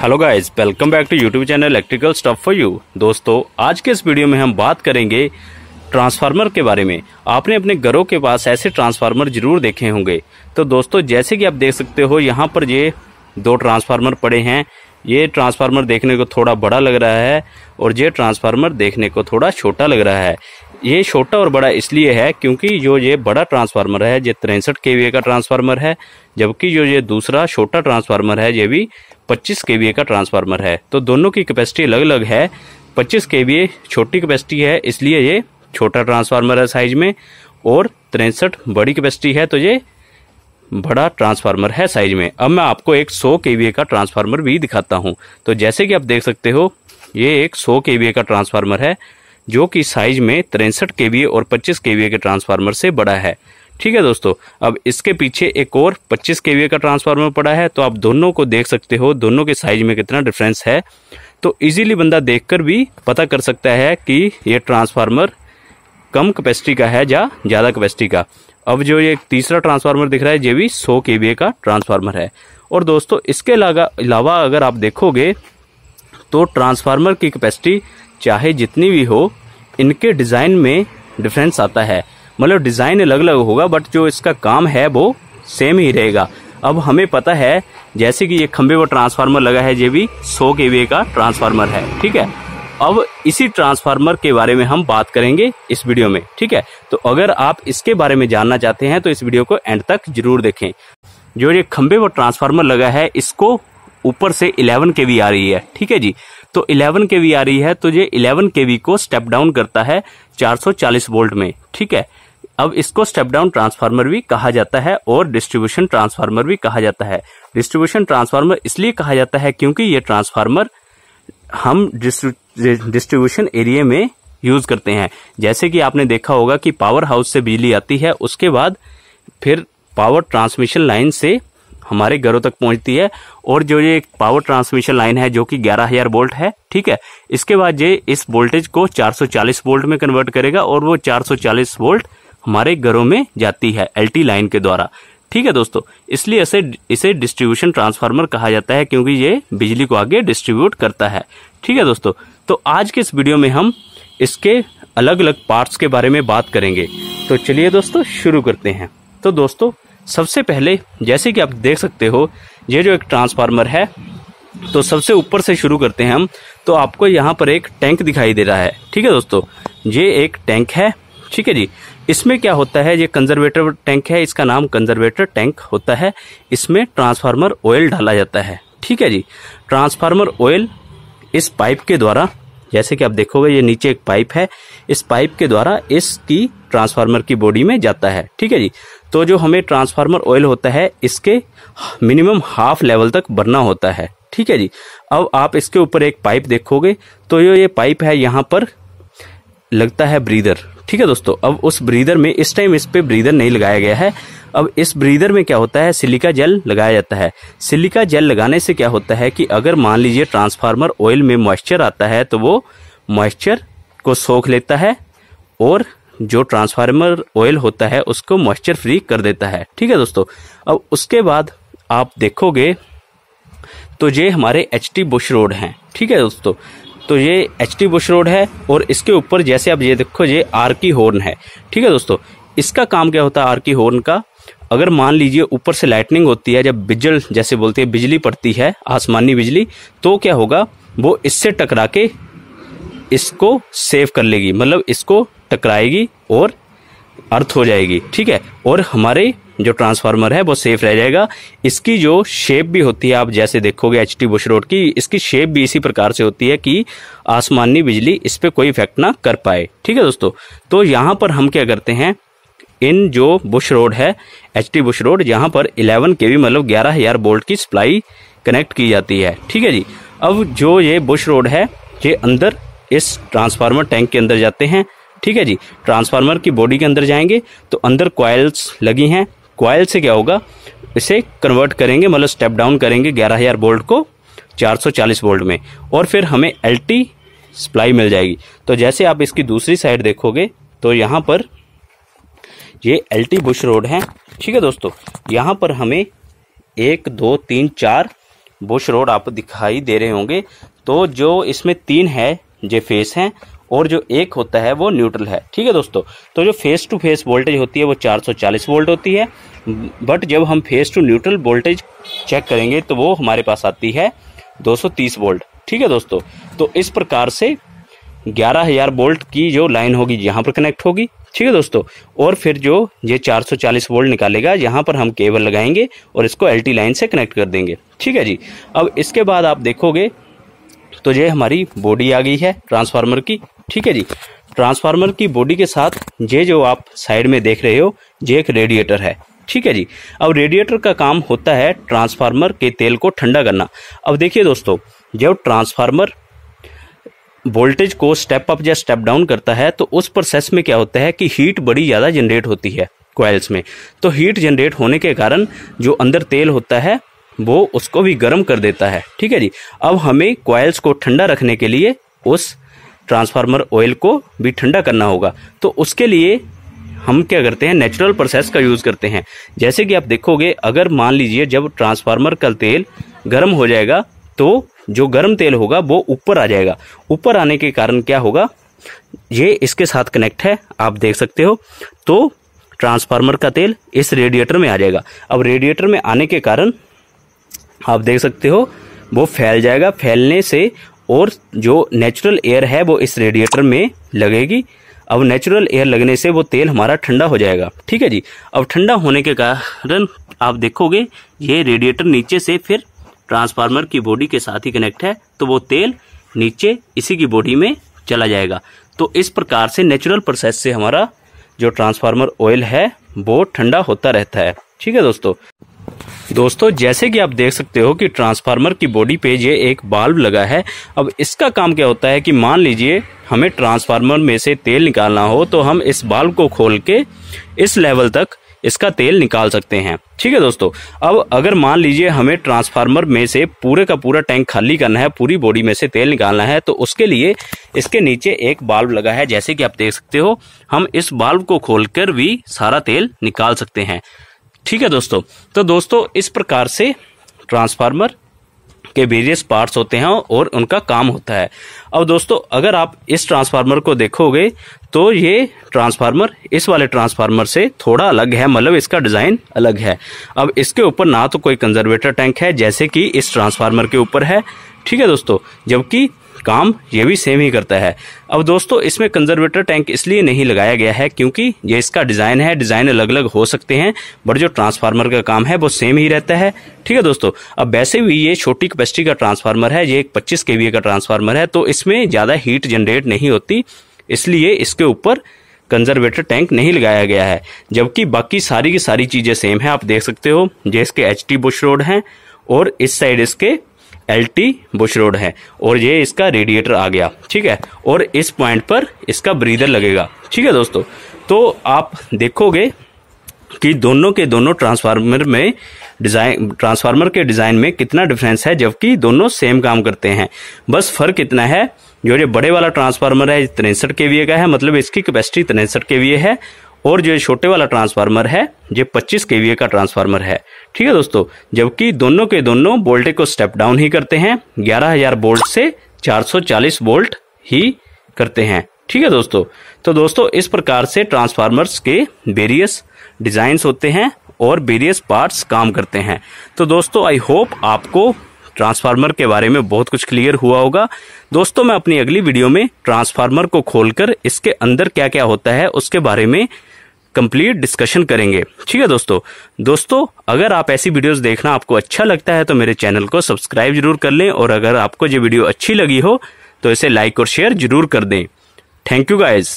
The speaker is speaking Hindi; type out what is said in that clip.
hello guys welcome back to YouTube channel electrical stuff for you दोस्तों आज के इस वीडियो में हम बात करेंगे ट्रांसफार्मर के बारे में आपने अपने घरों के पास ऐसे ट्रांसफार्मर जरूर देखे होंगे तो दोस्तों जैसे कि आप देख सकते हो यहाँ पर ये दो ट्रांसफार्मर पड़े हैं ये ट्रांसफार्मर देखने को थोड़ा बड़ा लग रहा है और ये ट्रांसफार्मर देखने को थोड़ा छोटा लग रहा है ये छोटा और बड़ा इसलिए है क्योंकि जो ये बड़ा ट्रांसफार्मर है ये तिरसठ के का ट्रांसफार्मर है जबकि जो ये दूसरा छोटा ट्रांसफार्मर है ये भी पच्चीस के का ट्रांसफार्मर है तो दोनों की कैपेसिटी अलग अलग है पच्चीस के छोटी कैपेसिटी है इसलिए ये छोटा ट्रांसफार्मर है साइज में और तिरसठ बड़ी कैपेसिटी है तो ये बड़ा ट्रांसफार्मर है साइज में अब मैं आपको एक 100 के का ट्रांसफार्मर भी दिखाता हूँ तो जैसे कि आप देख सकते हो ये एक 100 के का ट्रांसफार्मर है जो कि साइज में तिरसठ के और 25 के के ट्रांसफार्मर से बड़ा है ठीक है दोस्तों अब इसके पीछे एक और 25 के का ट्रांसफार्मर पड़ा है तो आप दोनों को देख सकते हो दोनों के साइज में कितना डिफरेंस है तो इजीली बंदा देखकर भी पता कर सकता है कि ये ट्रांसफार्मर कम कैपेसिटी का है या ज़्यादा कैपेसिटी का अब जो ये तीसरा ट्रांसफार्मर दिख रहा है ये भी सौ के का ट्रांसफार्मर है और दोस्तों इसके अलावा अगर आप देखोगे तो ट्रांसफार्मर की कैपेसिटी चाहे जितनी भी हो इनके डिज़ाइन में डिफरेंस आता है मतलब डिज़ाइन अलग अलग होगा बट जो इसका काम है वो सेम ही रहेगा अब हमें पता है जैसे कि ये खंबे पर ट्रांसफार्मर लगा है ये भी 100 के का ट्रांसफार्मर है ठीक है अब इसी ट्रांसफार्मर के बारे में हम बात करेंगे इस वीडियो में ठीक है तो अगर आप इसके बारे में जानना चाहते हैं तो इस वीडियो को एंड तक जरूर देखें जो ये खंबे पर ट्रांसफार्मर लगा है इसको ऊपर से इलेवन के आ रही है ठीक है जी तो इलेवन के आ रही है तो ये इलेवन के को स्टेप डाउन करता है चालीस वोल्ट में ठीक है अब इसको स्टेप डाउन ट्रांसफार्मर भी कहा जाता है और डिस्ट्रीब्यूशन ट्रांसफार्मर भी कहा जाता है डिस्ट्रीब्यूशन ट्रांसफार्मर इसलिए कहा जाता है क्योंकि ये ट्रांसफार्मर हम डिस्ट्रीब्यूशन एरिया में यूज करते हैं जैसे कि आपने देखा होगा कि पावर हाउस से बिजली आती है उसके बाद फिर पावर ट्रांसमिशन लाइन से हमारे घरों तक पहुंचती है और जो ये पावर ट्रांसमिशन लाइन है जो कि 11000 वोल्ट है ठीक है इसके बाद ये इस वोल्टेज को 440 वोल्ट में कन्वर्ट करेगा और वो 440 वोल्ट हमारे घरों में जाती है एलटी लाइन के द्वारा ठीक है दोस्तों इसलिए इसे इसे डिस्ट्रीब्यूशन ट्रांसफार्मर कहा जाता है क्योंकि ये बिजली को आगे डिस्ट्रीब्यूट करता है ठीक है दोस्तों तो आज के इस वीडियो में हम इसके अलग अलग पार्ट्स के बारे में बात करेंगे तो चलिए दोस्तों शुरू करते हैं तो दोस्तों सबसे पहले जैसे कि आप देख सकते हो ये जो एक ट्रांसफार्मर है तो सबसे ऊपर से शुरू करते हैं हम तो आपको यहाँ पर एक टैंक दिखाई दे रहा है ठीक है दोस्तों ये एक टैंक है ठीक है जी इसमें क्या होता है ये कंजर्वेटर टैंक है इसका नाम कंजर्वेटर टैंक होता है इसमें ट्रांसफार्मर ऑयल डाला जाता है ठीक है जी ट्रांसफार्मर ऑयल इस पाइप के द्वारा जैसे कि आप देखोगे ये नीचे एक पाइप है इस पाइप के द्वारा इसकी ट्रांसफार्मर की बॉडी में जाता है ठीक है जी तो जो हमें ट्रांसफार्मर ऑयल होता है इसके मिनिमम हाफ लेवल तक भरना होता है ठीक है जी अब आप इसके ऊपर एक पाइप देखोगे तो ये ये पाइप है यहाँ पर लगता है ब्रीदर ठीक है दोस्तों अब उस ब्रीदर में इस टाइम इस पे ब्रीदर नहीं लगाया गया है अब इस ब्रीदर में क्या होता है सिलिका जेल लगाया जाता है सिलिका जेल लगाने से क्या होता है कि अगर मान लीजिए ट्रांसफार्मर ऑयल में मॉइस्चर आता है तो वो मॉइस्चर को सोख लेता है और जो ट्रांसफार्मर ऑयल होता है उसको मॉइस्चर फ्री कर देता है ठीक है दोस्तों अब उसके बाद आप देखोगे तो ये हमारे एच टी बुश रोड हैं ठीक है दोस्तों तो ये एच टी बुश रोड है और इसके ऊपर जैसे आप ये देखो ये आर की हॉर्न है ठीक है दोस्तों इसका काम क्या होता है आर की हॉर्न का अगर मान लीजिए ऊपर से लाइटनिंग होती है जब बिजल जैसे बोलते हैं बिजली पड़ती है आसमानी बिजली तो क्या होगा वो इससे टकरा के इसको सेव कर लेगी मतलब इसको टकराएगी और अर्थ हो जाएगी ठीक है और हमारे जो ट्रांसफार्मर है वो सेफ रह जाएगा इसकी जो शेप भी होती है आप जैसे देखोगे एच टी बुश रोड की इसकी शेप भी इसी प्रकार से होती है कि आसमानी बिजली इस पर कोई इफेक्ट ना कर पाए ठीक है दोस्तों तो यहाँ पर हम क्या करते हैं इन जो बुश रोड है एच टी बुश रोड यहाँ पर इलेवन के वी मतलब ग्यारह हजार बोल्ट की सप्लाई कनेक्ट की जाती है ठीक है जी अब जो ये बुश रोड है ये अंदर इस ट्रांसफार्मर टैंक के अंदर जाते हैं ठीक है जी ट्रांसफार्मर की बॉडी के अंदर जाएंगे तो अंदर क्वाइल्स लगी हैं क्वाइल से क्या होगा इसे कन्वर्ट करेंगे मतलब स्टेप डाउन करेंगे ग्यारह हजार बोल्ट को 440 वोल्ट में और फिर हमें एल टी सप्लाई मिल जाएगी तो जैसे आप इसकी दूसरी साइड देखोगे तो यहाँ पर ये एल टी बुश रोड है ठीक है दोस्तों यहाँ पर हमें एक दो तीन चार बुश रोड आप दिखाई दे रहे होंगे तो जो इसमें तीन है जे फेस हैं और जो एक होता है वो न्यूट्रल है ठीक है दोस्तों तो जो फेस टू फेस वोल्टेज होती है वो 440 वोल्ट होती है बट जब हम phase to neutral voltage check करेंगे तो वो हमारे पास आती है 230 वोल्ट ठीक है दोस्तों तो इस प्रकार से 11000 वोल्ट की जो लाइन होगी यहाँ पर कनेक्ट होगी ठीक है दोस्तों और फिर जो ये 440 वोल्ट निकालेगा यहाँ पर हम केबल लगाएंगे और इसको एल लाइन से कनेक्ट कर देंगे ठीक है जी अब इसके बाद आप देखोगे तो ये हमारी बॉडी आ गई है ट्रांसफार्मर की ठीक है जी ट्रांसफार्मर की बॉडी के साथ ये जो आप साइड में देख रहे हो ये एक रेडिएटर है ठीक है जी अब रेडिएटर का काम होता है ट्रांसफार्मर के तेल को ठंडा करना अब देखिए दोस्तों जब ट्रांसफार्मर वोल्टेज को स्टेप अप या स्टेप डाउन करता है तो उस प्रोसेस में क्या होता है कि हीट बड़ी ज़्यादा जनरेट होती है क्वाइल्स में तो हीट जनरेट होने के कारण जो अंदर तेल होता है वो उसको भी गर्म कर देता है ठीक है जी अब हमें क्वाइल्स को ठंडा रखने के लिए उस ट्रांसफार्मर ऑयल को भी ठंडा करना होगा तो उसके लिए हम क्या करते हैं नेचुरल प्रोसेस का यूज़ करते हैं जैसे कि आप देखोगे अगर मान लीजिए जब ट्रांसफार्मर का तेल गर्म हो जाएगा तो जो गर्म तेल होगा वो ऊपर आ जाएगा ऊपर आने के कारण क्या होगा ये इसके साथ कनेक्ट है आप देख सकते हो तो ट्रांसफार्मर का तेल इस रेडिएटर में आ जाएगा अब रेडिएटर में आने के कारण आप देख सकते हो वो फैल जाएगा फैलने से और जो नेचुरल एयर है वो इस रेडिएटर में लगेगी अब नेचुरल एयर लगने से वो तेल हमारा ठंडा हो जाएगा ठीक है जी अब ठंडा होने के कारण आप देखोगे ये रेडिएटर नीचे से फिर ट्रांसफार्मर की बॉडी के साथ ही कनेक्ट है तो वो तेल नीचे इसी की बॉडी में चला जाएगा तो इस प्रकार से नेचुरल प्रोसेस से हमारा जो ट्रांसफार्मर ऑयल है वो ठंडा होता रहता है ठीक है दोस्तों दोस्तों जैसे कि आप देख सकते हो कि ट्रांसफार्मर की बॉडी पे ये एक बाल्ब लगा है अब इसका काम क्या होता है कि मान लीजिए हमें ट्रांसफार्मर में से तेल निकालना हो तो हम इस बाल्ब को खोल के इस लेवल तक इसका तेल निकाल सकते हैं ठीक है दोस्तों अब अगर मान लीजिए हमें ट्रांसफार्मर में से पूरे का पूरा टैंक खाली करना है पूरी बॉडी में से तेल निकालना है तो उसके लिए इसके नीचे एक बाल्ब लगा है जैसे कि आप देख सकते हो हम इस बाल्ब को खोलकर भी सारा तेल निकाल सकते हैं ठीक है दोस्तों तो दोस्तों इस प्रकार से ट्रांसफार्मर के वेरियस पार्ट्स होते हैं और उनका काम होता है अब दोस्तों अगर आप इस ट्रांसफार्मर को देखोगे तो ये ट्रांसफार्मर इस वाले ट्रांसफार्मर से थोड़ा अलग है मतलब इसका डिज़ाइन अलग है अब इसके ऊपर ना तो कोई कंजर्वेटर टैंक है जैसे कि इस ट्रांसफार्मर के ऊपर है ठीक है दोस्तों जबकि काम ये भी सेम ही करता है अब दोस्तों इसमें कंजर्वेटर टैंक इसलिए नहीं लगाया गया है क्योंकि ये इसका डिज़ाइन है डिज़ाइन अलग अलग हो सकते हैं बट जो ट्रांसफार्मर का काम है वो सेम ही रहता है ठीक है दोस्तों अब वैसे भी ये छोटी कैपेसिटी का ट्रांसफार्मर है ये एक पच्चीस के का ट्रांसफार्मर है तो इसमें ज़्यादा हीट जनरेट नहीं होती इसलिए इसके ऊपर कंजर्वेटर टैंक नहीं लगाया गया है जबकि बाकी सारी की सारी चीज़ें सेम है आप देख सकते हो जैसे इसके एच टी बुश रोड हैं और इस साइड इसके एल टी बुश रोड है और ये इसका रेडिएटर आ गया ठीक है और इस पॉइंट पर इसका ब्रीदर लगेगा ठीक है दोस्तों तो आप देखोगे कि दोनों के दोनों ट्रांसफार्मर में डिजाइन ट्रांसफार्मर के डिजाइन में कितना डिफरेंस है जबकि दोनों सेम काम करते हैं बस फर्क इतना है जो ये बड़े वाला ट्रांसफार्मर है तिरसठ के वी का है मतलब इसकी कैपेसिटी तिरसठ के वी है और जो छोटे वाला ट्रांसफार्मर है ये 25 के का ट्रांसफार्मर है ठीक है दोस्तों जबकि दोनों के दोनों वोल्टेज को स्टेप डाउन ही करते हैं 11000 वोल्ट से 440 वोल्ट ही करते हैं ठीक है दोस्तों तो दोस्तों इस प्रकार से ट्रांसफार्मर्स के वेरियस डिजाइन्स होते हैं और वेरियस पार्ट्स काम करते हैं तो दोस्तों आई होप आपको ट्रांसफार्मर के बारे में बहुत कुछ क्लियर हुआ होगा दोस्तों मैं अपनी अगली वीडियो में ट्रांसफार्मर को खोलकर इसके अंदर क्या क्या होता है उसके बारे में कंप्लीट डिस्कशन करेंगे ठीक है दोस्तों दोस्तों अगर आप ऐसी वीडियोस देखना आपको अच्छा लगता है तो मेरे चैनल को सब्सक्राइब जरूर कर लें और अगर आपको ये वीडियो अच्छी लगी हो तो इसे लाइक और शेयर जरूर कर दें थैंक यू गाइज़